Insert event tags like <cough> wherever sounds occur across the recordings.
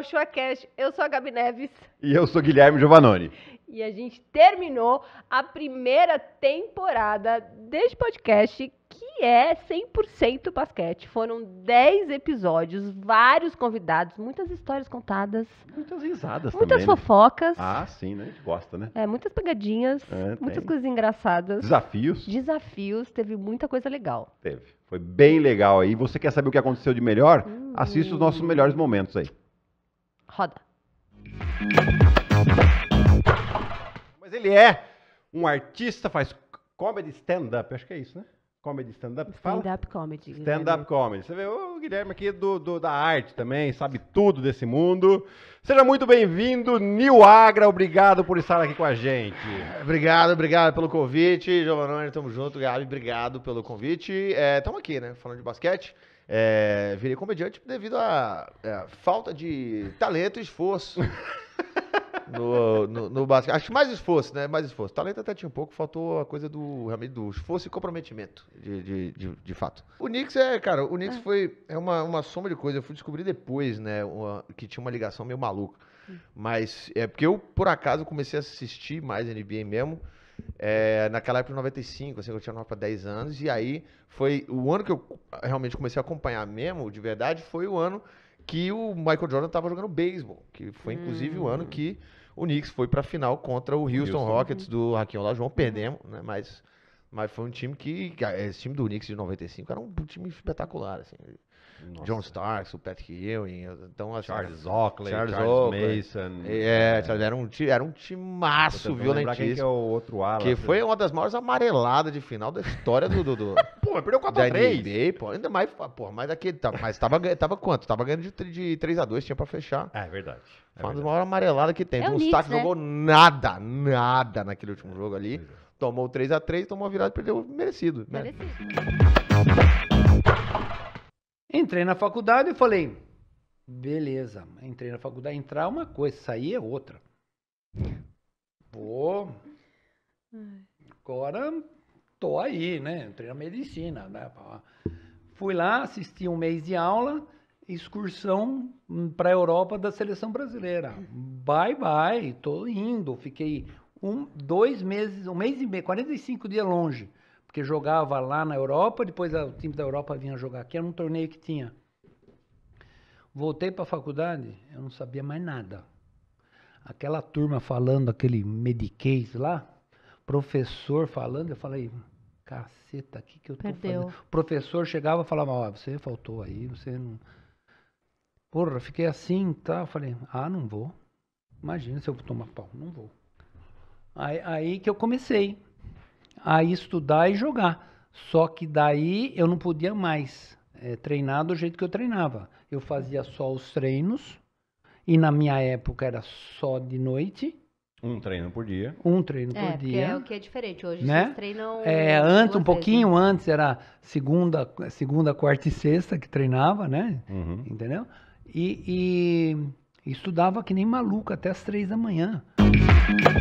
ao ShuaCast. Eu sou a Gabi Neves. E eu sou Guilherme Giovanoni. E a gente terminou a primeira temporada deste podcast que é 100% basquete. Foram 10 episódios, vários convidados, muitas histórias contadas. Muitas risadas Muitas também, né? fofocas. Né? Ah, sim, né? A gente gosta, né? É, muitas pegadinhas, é, muitas tem. coisas engraçadas. Desafios. Desafios, teve muita coisa legal. Teve. Foi bem legal aí. Você quer saber o que aconteceu de melhor? Hum. Assista os nossos melhores momentos aí. Roda. Mas ele é um artista, faz comedy stand-up, acho que é isso, né? Comedy stand-up, Stand-up comedy. Stand-up comedy. Você vê o Guilherme aqui é do, do, da arte também, sabe tudo desse mundo. Seja muito bem-vindo, Nil Agra, obrigado por estar aqui com a gente. Obrigado, obrigado pelo convite, Giovanni, tamo junto, Gabi, obrigado pelo convite. Estamos é, aqui, né, falando de basquete. É, virei comediante devido à é, falta de talento e esforço <laughs> no, no, no basquete. Acho que mais esforço, né? Mais esforço. Talento até tinha um pouco, faltou a coisa do realmente do esforço e comprometimento, de, de, de, de fato. O Knicks é, cara, o Knicks é. foi é uma, uma soma de coisas. Eu fui descobrir depois, né, uma, que tinha uma ligação meio maluca. Hum. Mas é porque eu, por acaso, comecei a assistir mais NBA mesmo é, naquela época, 95, assim, eu tinha 9 para 10 anos. E aí foi o ano que eu realmente comecei a acompanhar mesmo, de verdade, foi o ano que o Michael Jordan estava jogando beisebol. Que foi, inclusive, hum. o ano hum. que o Knicks foi para a final contra o Houston, Houston. Rockets do Raquel Olajuwon. Uhum. Perdemos, né? Mas mas foi um time que. Eh, esse time do Knicks de 95 era um time espetacular, assim. Nossa. John Starks, o Patrick Ewing, então assim, Charles Oakley, Charles, Charles Oakley, Mason. É, é, era um time, era um timaço violentíssimo. Que, é o outro ala, que né? foi uma das maiores amareladas de final da história do do, do <laughs> Pô, mas perdeu 4 a 3. pô, ainda mais, pô, mas aquele, tá, mas tava tava quanto? Tava ganhando de, de 3 a 2, tinha para fechar. É verdade. É foi uma das maiores amareladas que tem. É então, o Stark né? jogou nada, nada naquele último jogo ali. É tomou 3 a 3 tomou a virada e perdeu merecido. Né? Merecido. Entrei na faculdade e falei, beleza, entrei na faculdade, entrar é uma coisa, sair é outra. Pô, Agora tô aí, né? Entrei na medicina, né? Fui lá, assisti um mês de aula, excursão para a Europa da seleção brasileira. Bye bye, tô indo. Fiquei um, dois meses, um mês e meio, 45 dias longe. Porque jogava lá na Europa, depois o time da Europa vinha jogar aqui, era um torneio que tinha. Voltei para a faculdade, eu não sabia mais nada. Aquela turma falando, aquele mediquês lá, professor falando, eu falei, caceta, o que, que eu tô Perdeu. fazendo? O professor chegava e falava, ó, você faltou aí, você não. Porra, fiquei assim, tá? Eu falei, ah, não vou. Imagina se eu tomar pau, não vou. Aí, aí que eu comecei a estudar e jogar. Só que daí eu não podia mais é, treinar do jeito que eu treinava. Eu fazia só os treinos, e na minha época era só de noite. Um treino por dia. Um treino é, por dia. É o que é diferente. Hoje né? vocês treinam. É, antes, um né? pouquinho vezes. antes, era segunda, segunda, quarta e sexta que treinava, né? Uhum. Entendeu? E, e, estudava que nem maluco até as três da manhã. Música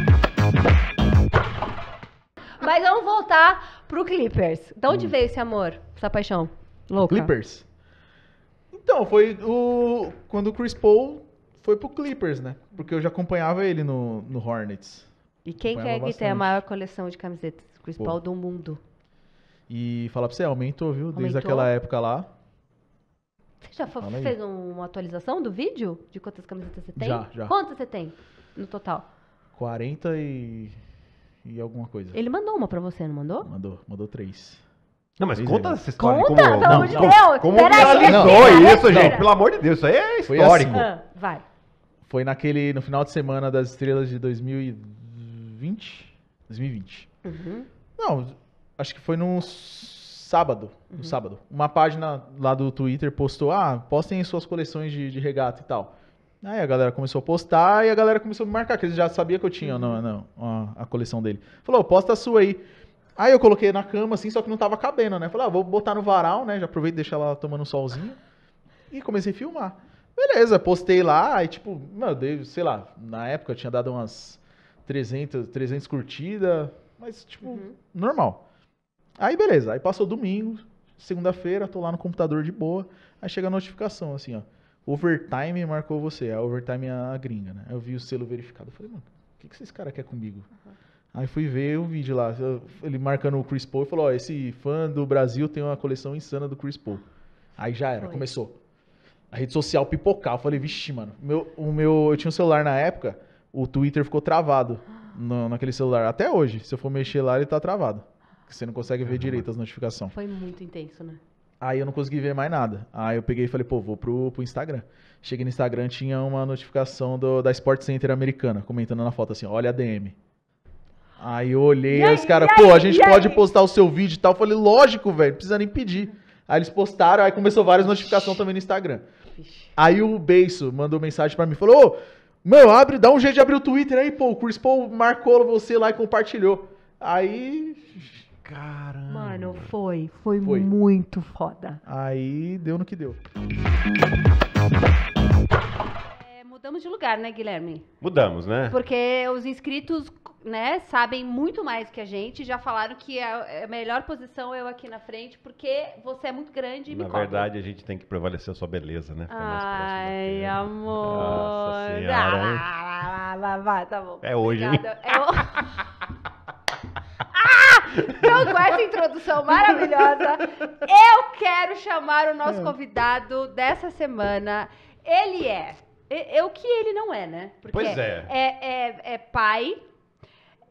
mas vamos voltar pro Clippers. De onde hum. veio esse amor, essa paixão louca? Clippers? Então, foi o quando o Chris Paul foi pro Clippers, né? Porque eu já acompanhava ele no, no Hornets. E quem quer que, é que tem a maior coleção de camisetas Chris Paul do mundo? E falar pra você, aumentou, viu? Aumentou. Desde aquela época lá. Você já fez uma atualização do vídeo? De quantas camisetas você tem? Já, já. Quantas você tem no total? 40 e e alguma coisa. Ele mandou uma pra você, não mandou? Mandou, mandou três. Não, mas conta essa história. Conta, como, pelo amor de Deus! Como Peraí, viralizou isso, gente? Pelo amor de Deus, isso aí é Foi histórico. Assim. Ah, vai. Foi naquele, no final de semana das estrelas de 2020? 2020. Uhum. Não, acho que foi no sábado. No uhum. sábado. Uma página lá do Twitter postou, ah, postem suas coleções de, de regata e tal. Aí a galera começou a postar e a galera começou a me marcar, que eles já sabiam que eu tinha uhum. não, não, a, coleção dele. Falou, posta a sua aí. Aí eu coloquei na cama, assim, só que não tava cabendo, né? Falei, ah, vou botar no varal, né? Já aproveito e deixar ela tomando um solzinho. E comecei a filmar. Beleza, postei lá, e tipo, meu Deus, sei lá, na época eu tinha dado umas 300, 300 curtidas, mas tipo, uhum. normal. Aí beleza, aí passou domingo, segunda-feira, tô lá no computador de boa, aí chega a notificação, assim, ó Overtime marcou você. A Overtime é a gringa, né? Eu vi o selo verificado. Eu falei, mano, o que, que esses caras querem comigo? Uhum. Aí fui ver o vídeo lá. Ele marcando o Chris Paul e falou: Ó, esse fã do Brasil tem uma coleção insana do Chris Paul. Aí já era, Foi. começou. A rede social pipocar. Eu falei, vixe, mano. Meu, o meu, eu tinha um celular na época, o Twitter ficou travado no, naquele celular. Até hoje, se eu for mexer lá, ele tá travado. Você não consegue ver direito as notificações. Foi muito intenso, né? Aí eu não consegui ver mais nada. Aí eu peguei e falei, pô, vou pro, pro Instagram. Cheguei no Instagram, tinha uma notificação do, da Sport Center americana, comentando na foto assim, olha a DM. Aí eu olhei, aí, os caras, pô, aí, a gente pode aí? postar o seu vídeo e tal. Eu falei, lógico, velho, não precisa nem pedir. Aí eles postaram, aí começou várias notificações também no Instagram. Aí o Beiso mandou mensagem para mim, falou, ô, meu, abre, dá um jeito de abrir o Twitter aí, pô, o Chris Paul marcou você lá e compartilhou. Aí Caramba. Mano, foi, foi, foi. muito foda. Aí deu no que deu. É, mudamos de lugar, né, Guilherme? Mudamos, né? Porque os inscritos né, sabem muito mais que a gente, já falaram que é, é a melhor posição eu aqui na frente, porque você é muito grande e na me Na verdade, a gente tem que prevalecer a sua beleza, né? Ai, amor. Nossa ah, senhora, ah, lá, lá, lá, tá bom. É hoje, hein? É hoje. <laughs> Então, com essa introdução maravilhosa, eu quero chamar o nosso é. convidado dessa semana. Ele é. É o que ele não é, né? Porque pois é. É, é, é pai.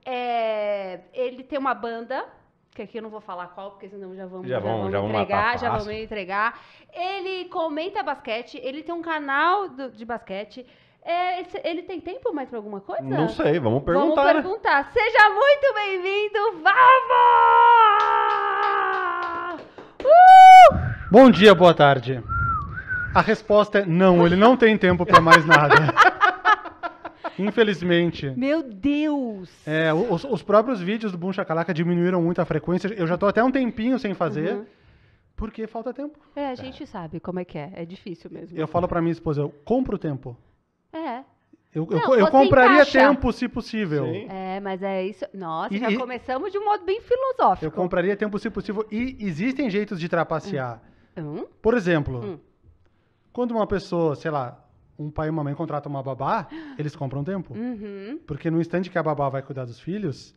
É, ele tem uma banda que aqui eu não vou falar qual, porque senão já vamos, já vamos, já vamos, já entregar, já vamos entregar. Ele comenta basquete, ele tem um canal do, de basquete, é, ele tem tempo mais para alguma coisa? Não sei, vamos perguntar. Vamos perguntar. Né? Seja muito bem-vindo, vamos! Uh! Bom dia, boa tarde. A resposta é não, ele não tem tempo para mais nada. <laughs> Infelizmente. Meu Deus! É, os, os, próprios vídeos do Bum Chacalaca diminuíram muito a frequência. Eu já tô até um tempinho sem fazer. Uhum. Porque falta tempo. É, a gente é. sabe como é que é. É difícil mesmo. Eu falo pra minha esposa, eu compro tempo. É. Eu, não, eu, eu compraria encaixa. tempo, se possível. Sim. É, mas é isso. Nossa, e, já e... começamos de um modo bem filosófico. Eu compraria tempo, se possível. E existem jeitos de trapacear. Hum. hum. Por exemplo, hum. quando uma pessoa, sei lá, um pai e uma mãe contratam uma babá, eles compram tempo. Uhum. Porque no instante que a babá vai cuidar dos filhos,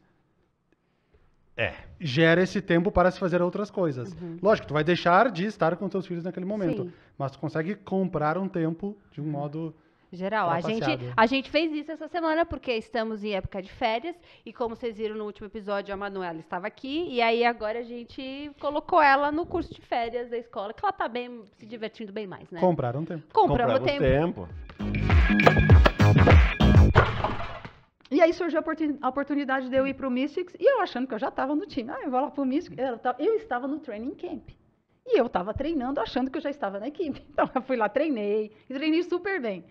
é. Gera esse tempo para se fazer outras coisas. Uhum. Lógico, tu vai deixar de estar com teus filhos naquele momento, Sim. mas tu consegue comprar um tempo de um uhum. modo Geral. Tá a gente, a gente fez isso essa semana porque estamos em época de férias e como vocês viram no último episódio, a Manuela estava aqui e aí agora a gente colocou ela no curso de férias da escola, que ela está bem, se divertindo bem mais, né? Compraram tempo. Compraram Compramos tempo. tempo. E aí surgiu a oportunidade de eu ir para o Mystics e eu achando que eu já estava no time. Ah, eu vou lá para o Mystics. Eu estava no training camp. E eu estava treinando achando que eu já estava na equipe. <laughs> Então eu fui lá, treinei, e treinei super bem.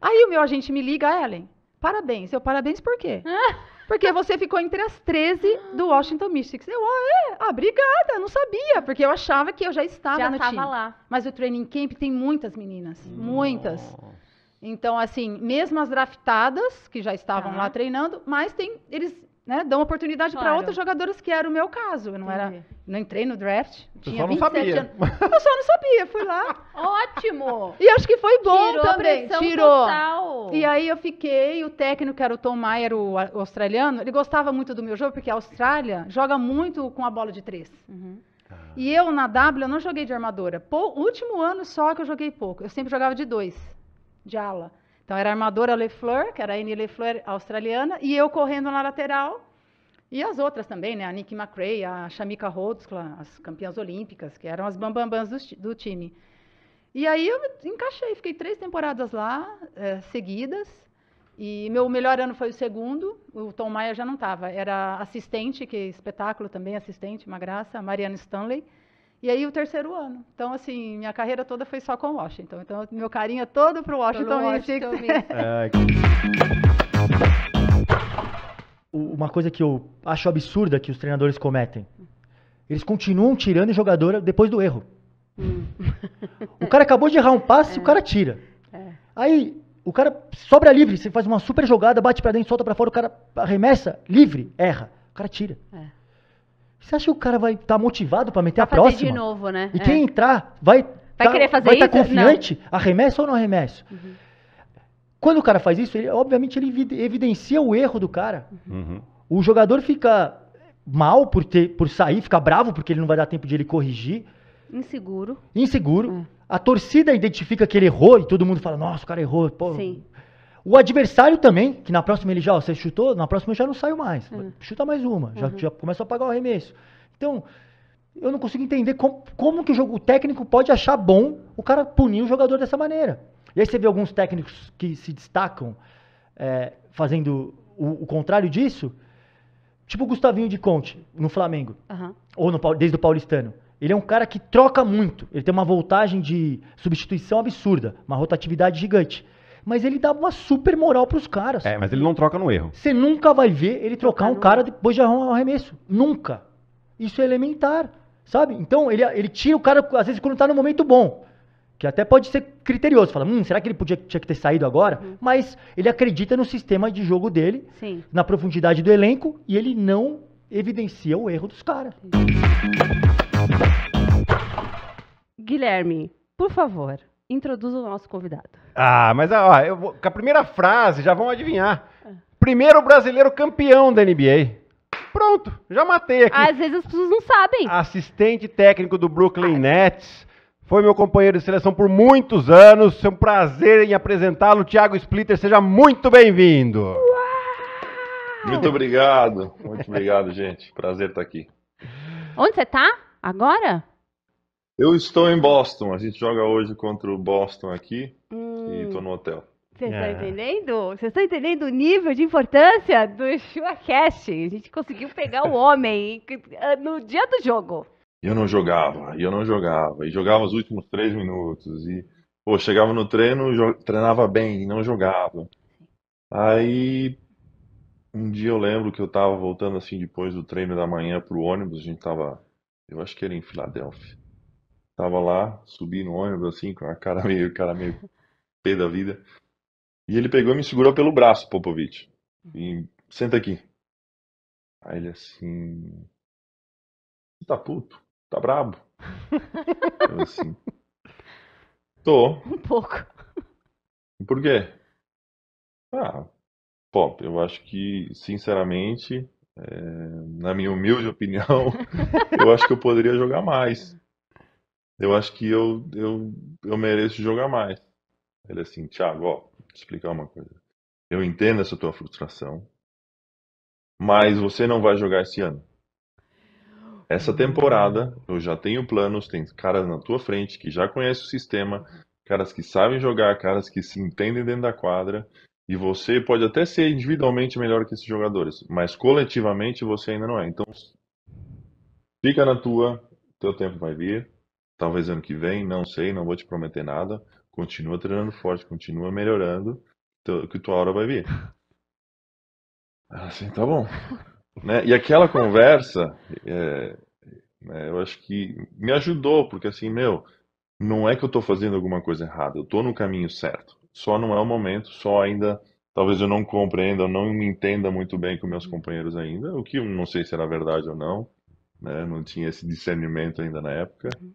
Aí o meu agente me liga, Ellen, parabéns. Eu, parabéns por quê? <laughs> Porque você ficou entre as 13 do Washington Mystics. Eu, ah, é? Ah, obrigada, não sabia, porque eu achava que eu já estava já no time. Já estava lá. Mas o training camp tem muitas meninas, Nossa. muitas. Então, assim, mesmo as draftadas, que já estavam ah. lá tá. treinando, mas tem, eles né, dão oportunidade claro. para outros jogadores que era o meu caso. Eu não, Entendi. era, não entrei no draft. Eu tinha só não sabia. Anos. Eu só não sabia, fui lá. <laughs> Ótimo! E acho que foi bom Tirou também. Tirou. Total. E aí eu fiquei, o técnico, que era o Tom Maier, o australiano, ele gostava muito do meu jogo, porque a Austrália joga muito com a bola de três. Uhum. Ah. E eu, na W, eu não joguei de armadora. Pô, último ano só que eu joguei pouco. Eu sempre jogava de dois, de ala. Então era a armadora Lefleur, que era a Annie Lefleur australiana, e eu correndo na lateral. E as outras também, né? A Nikki McRae, a Shamika Rodskla, as campeãs olímpicas, que eram as bambambãs do, do time. E aí eu encaixei, fiquei três temporadas lá, é, seguidas. E meu melhor ano foi o segundo, o Tom Maia já não estava. Era assistente, que espetáculo também, assistente, uma graça, a Mariana Stanley. E aí o terceiro ano. Então, assim, minha carreira toda foi só com Washington. Então, meu carinho é todo pro Washington, Washington <laughs> é, Uma coisa que eu acho absurda que os treinadores cometem. Eles continuam tirando jogador depois do erro. Hum. O cara acabou de errar um passe, é. o cara tira. É. Aí o cara sobra livre, você faz uma super jogada, bate para dentro, solta para fora, o cara arremessa livre, erra, o cara tira. É. Você acha que o cara vai estar tá motivado para meter a próxima? de novo, né? E é. quem entrar vai vai tá, querer fazer vai estar tá confiante? Não. Arremesso ou não arremesso? Uhum. Quando o cara faz isso, ele, obviamente ele evidencia o erro do cara. Uhum. uhum. O jogador fica mal por ter por sair, fica bravo porque ele não vai dar tempo de ele corrigir. Inseguro. Inseguro. Uhum. A torcida identifica que ele errou e todo mundo fala: "Nossa, o cara errou". Pô, Sim. O adversário também, que na próxima ele já, ó, você chutou, na próxima já não saiu mais. Uhum. Chuta mais uma, já, uhum. já começa a pagar o arremesso. Então, eu não consigo entender como, como que o, jogo, o técnico pode achar bom o cara punir o jogador dessa maneira. E aí você vê alguns técnicos que se destacam é, fazendo o, o, contrário disso, tipo o Gustavinho de Conte, no Flamengo, uhum. ou no, desde o Paulistano. Ele é um cara que troca muito, ele tem uma voltagem de substituição absurda, uma rotatividade gigante. Mas ele dá uma super moral pros caras. É, mas ele não troca no erro. Você nunca vai ver ele trocar um cara depois de arrumar um arremesso. Nunca. Isso é elementar, sabe? Então ele, ele tira o cara, às vezes, quando tá no momento bom. Que até pode ser criterioso, fala, hum, será que ele podia, tinha que ter saído agora? Uhum. Mas ele acredita no sistema de jogo dele, Sim. na profundidade do elenco, e ele não evidencia o erro dos caras. Guilherme, por favor, Introduza o nosso convidado. Ah, mas ó, eu vou, com a primeira frase já vão adivinhar. Primeiro brasileiro campeão da NBA. Pronto, já matei aqui. Às vezes as pessoas não sabem. Assistente técnico do Brooklyn Nets. Foi meu companheiro de seleção por muitos anos. É um prazer em apresentá-lo, Thiago Splitter. Seja muito bem-vindo. Muito obrigado. Muito obrigado, gente. Prazer estar aqui. Onde você está Agora? Eu estou em Boston. A gente joga hoje contra o Boston aqui hum. e estou no hotel. Você está é. entendendo? Você está entendendo o nível de importância do ShuaCast? A gente conseguiu pegar o homem <laughs> no dia do jogo. Eu não jogava, eu não jogava. E jogava os últimos três minutos. E, pô, chegava no treino, treinava bem e não jogava. Aí, um dia eu lembro que eu estava voltando assim depois do treino da manhã para o ônibus. A gente estava, eu acho que era em Filadélfia. Tava lá, subi no ônibus, assim, com a cara <laughs> meio, cara meio pé da vida. E ele pegou e me segurou pelo braço, Popovich. E senta aqui. Aí ele assim. Tá puto? Tá brabo? <laughs> Eu assim. Tô. Um pouco. Por quê? Ah, Pop, eu acho que, sinceramente, é, na minha humilde opinião, <laughs> eu acho que eu poderia jogar mais eu acho que eu, eu, eu mereço jogar mais. Ele assim, Thiago, ó, vou te explicar uma coisa. Eu entendo essa tua frustração, mas você não vai jogar esse ano. Essa temporada, eu já tenho planos, tem caras na tua frente que já conhecem o sistema, caras que sabem jogar, caras que se entendem dentro da quadra, e você pode até ser individualmente melhor que esses jogadores, mas coletivamente você ainda não é. Então, fica na tua, teu tempo vai vir, Talvez ano que vem, não sei, não vou te prometer nada. Continua treinando forte, continua melhorando, que tua hora vai vir. Assim, <laughs> tá bom. né? E aquela conversa, é, é, eu acho que me ajudou, porque assim, meu, não é que eu tô fazendo alguma coisa errada, eu tô no caminho certo. Só não é o momento, só ainda talvez eu não compreenda, eu não me entenda muito bem com meus companheiros ainda, o que eu não sei se era verdade ou não, né? Não tinha esse discernimento ainda na época. Uhum.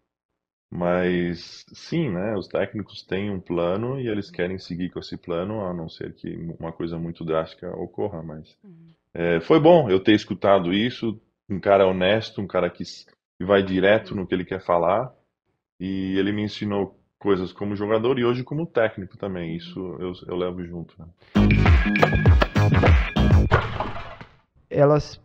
Mas sim, né? Os técnicos têm um plano e eles uhum. querem seguir com esse plano, a não ser que uma coisa muito drástica ocorra. Mas uhum. é, foi bom eu ter escutado isso. Um cara honesto, um cara que vai direto no que ele quer falar. E ele me ensinou coisas como jogador e hoje como técnico também. Uhum. Isso eu, eu levo junto. Né? Elas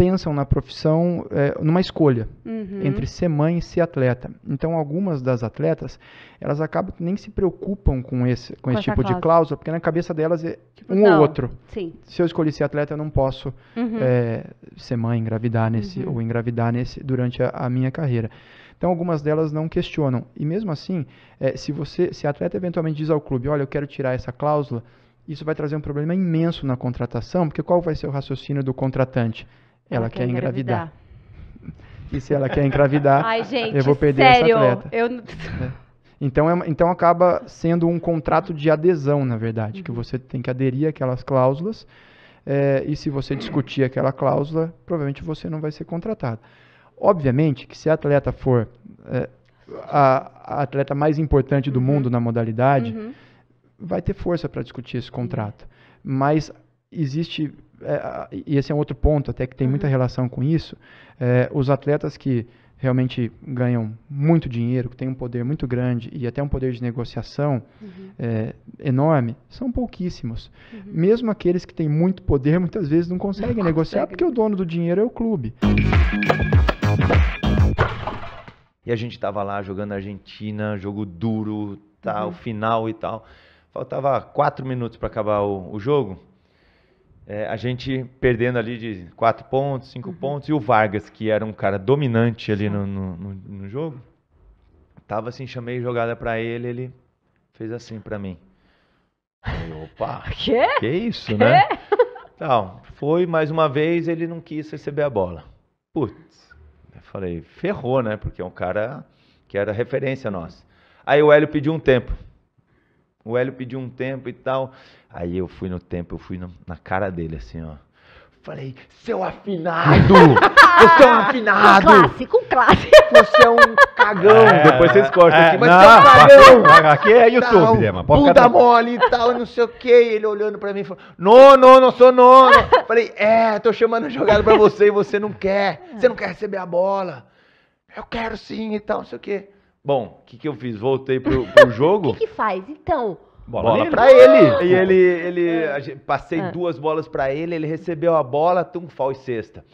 pensam na profissão é, numa escolha uhum. entre ser mãe e ser atleta. Então, algumas das atletas, elas acabam nem se preocupam com esse, com, com esse tipo cláusula. de cláusula, porque na cabeça delas é tipo, um não. ou outro. Sim. Se eu escolhi ser atleta, eu não posso uhum. é, ser mãe, engravidar nesse uhum. ou engravidar nesse durante a, a minha carreira. Então algumas delas não questionam. E mesmo assim, é, se você, se a atleta eventualmente diz ao clube, olha, eu quero tirar essa cláusula, isso vai trazer um problema imenso na contratação, porque qual vai ser o raciocínio do contratante? Ela, quer, quer engravidar. engravidar. E se ela quer engravidar, Ai, gente, eu vou perder sério? essa atleta. Eu... É. Então, é, então acaba sendo um contrato de adesão, na verdade, uhum. que você tem que aderir àquelas cláusulas. É, e se você discutir aquela cláusula, provavelmente você não vai ser contratado. Obviamente que se a atleta for é, a, a, atleta mais importante do uhum. mundo na modalidade, uhum. vai ter força para discutir esse contrato. Uhum. Mas existe é, e esse é um outro ponto até que tem muita uhum. relação com isso, é, os atletas que realmente ganham muito dinheiro, que têm um poder muito grande e até um poder de negociação uhum. é, enorme, são pouquíssimos. Uhum. Mesmo aqueles que têm muito poder, muitas vezes não conseguem não negociar consegue. porque o dono do dinheiro é o clube. E a gente estava lá jogando Argentina, jogo duro, tal, uhum. final e tal. Faltava quatro minutos para acabar o, o jogo é, a gente perdendo ali de quatro pontos, cinco uhum. pontos, e o Vargas, que era um cara dominante ali no, no, no, no jogo, tava assim, chamei jogada para ele, ele fez assim para mim. Aí, opa, <laughs> que? que isso, né? Então, foi mais uma vez, ele não quis receber a bola. Putz, eu falei, ferrou, né? Porque é um cara que era referência nossa. Aí o Hélio pediu um tempo. O Hélio pediu um tempo e tal. Aí eu fui no tempo, eu fui no, na cara dele, assim, ó. Falei, seu afinado! <laughs> Você é um afinado! Um clássico, um clássico. Você é um cagão. É, Depois vocês cortam é, aqui, mas você é um cagão. Aqui é YouTube, né, Lema. mole e tal, não sei o que. Ele olhando pra mim e falou, não, não, não sou nono. Falei, é, tô chamando a jogada pra você e você não quer. Você não quer receber a bola. Eu quero sim e tal, não sei o que. Bom, o que, que eu fiz? Voltei pro, pro <laughs> jogo. O que, que faz? Então. Bola, bola pra ele. Ah. E ele, ele a ah. gente- passei Ah. duas bolas pra ele, ele recebeu a bola, tum, fal e sexta.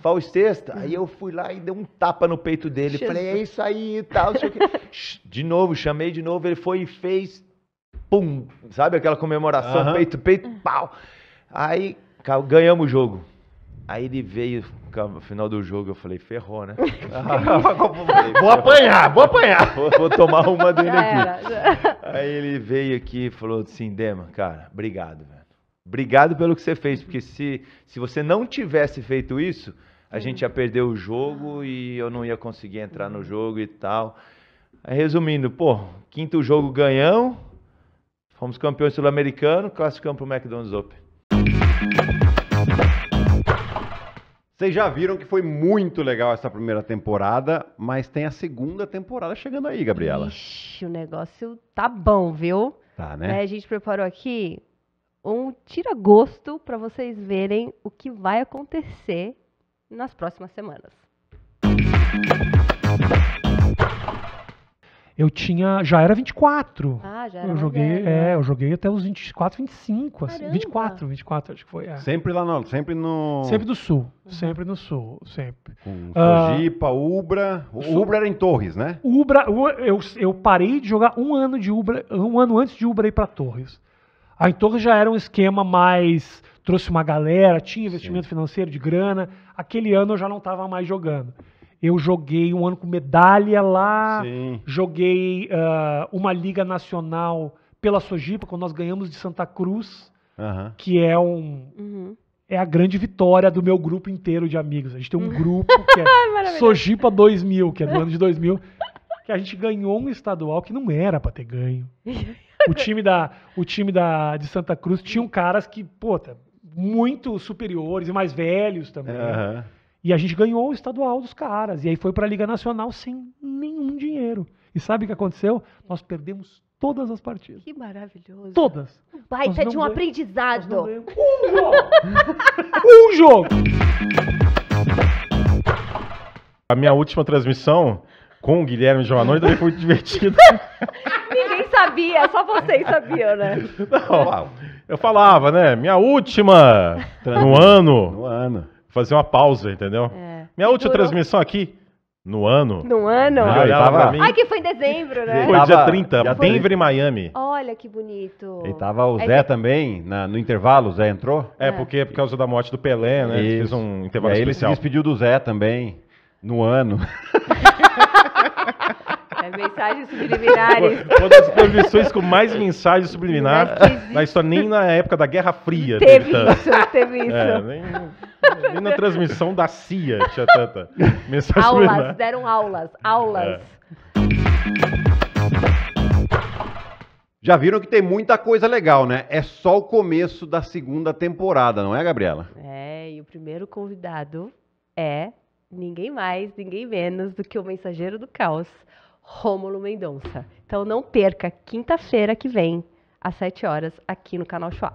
Fal e sexta, aí eu fui lá e dei um tapa no peito dele. Jesus. Falei, é isso aí e tal. sei o <laughs> De novo, chamei de novo, ele foi e fez, pum, sabe aquela comemoração, peito, peito, pau. Aí ganhamos o jogo. Aí ele veio no final do jogo, eu falei, ferrou, né? <laughs> vou apanhar, vou apanhar. Vou, vou tomar uma dele aqui. Aí ele veio aqui e falou assim, Dema, cara, obrigado, velho. Obrigado pelo que você fez, porque se, se você não tivesse feito isso, a gente ia perder o jogo e eu não ia conseguir entrar no jogo e tal. Aí, resumindo, pô, quinto jogo ganhamos, fomos campeões sul-americano, classificamos pro McDonald's Open. Vocês já viram que foi muito legal essa primeira temporada, mas tem a segunda temporada chegando aí, Gabriela. Ixi, o negócio tá bom, viu? Tá, né? É, a gente preparou aqui um tira-gosto para vocês verem o que vai acontecer nas próximas semanas. Música eu tinha. Já era 24. Ah, já era. Eu joguei, é, eu joguei até os 24, 25. Assim, 24, 24, acho que foi. É. Sempre lá no. Sempre no. Sempre do sul. Uhum. Sempre no sul. Sempre. Com ah, Sojipa, uh, Ubra. Sul. Ubra era em Torres, né? Ubra. Eu, eu parei de jogar um ano de Ubra, um ano antes de Ubra ir para Torres. A em Torres já era um esquema mais. Trouxe uma galera, tinha investimento Sim. financeiro de grana. Aquele ano eu já não estava mais jogando. Eu joguei um ano com medalha lá, Sim. joguei uh, uma Liga Nacional pela Sojipa, quando nós ganhamos de Santa Cruz, uhum. que é um. Uhum. É a grande vitória do meu grupo inteiro de amigos. A gente tem um uhum. grupo que é <laughs> Sojipa 2000, que é do ano de 2000, que a gente ganhou um estadual que não era para ter ganho. O time da, o time da de Santa Cruz tinham caras que, puta, muito superiores e mais velhos também. Uhum. E a gente ganhou o estadual dos caras. E aí foi para a Liga Nacional sem nenhum dinheiro. E sabe o que aconteceu? Nós perdemos todas as partidas. Que maravilhoso. Todas. Um baita de um ganhamos, aprendizado. Um jogo! <laughs> um jogo! A minha última transmissão com o Guilherme Joanoni também foi divertida. <laughs> Ninguém sabia, só vocês sabiam, né? Não, eu falava, né? Minha última no ano. No ano fazer uma pausa, entendeu? É. Minha última Durou. transmissão aqui, no ano. No ano? Ah, tava... Ai, que foi em dezembro, né? Foi tava, dia 30, dia Denver e Miami. Olha que bonito. E tava o Zé também, na, no intervalo, o Zé entrou? É, é, porque por causa da morte do Pelé, né? Isso. fez um intervalo e especial. ele se despediu do Zé também, no ano. <laughs> É mensagens subliminares. Uma das transmissões com mais mensagens subliminares na história, nem na época da Guerra Fria. Teve isso, teve é, isso. É, nem, nem, na transmissão da CIA tinha tanta mensagem aulas, subliminar. deram aulas, aulas. É. Já viram que tem muita coisa legal, né? É só o começo da segunda temporada, não é, Gabriela? É, e o primeiro convidado é ninguém mais, ninguém menos do que o Mensageiro do Caos, Rômulo Mendonça. Então não perca, quinta-feira que vem, às 7 horas, aqui no canal Chua.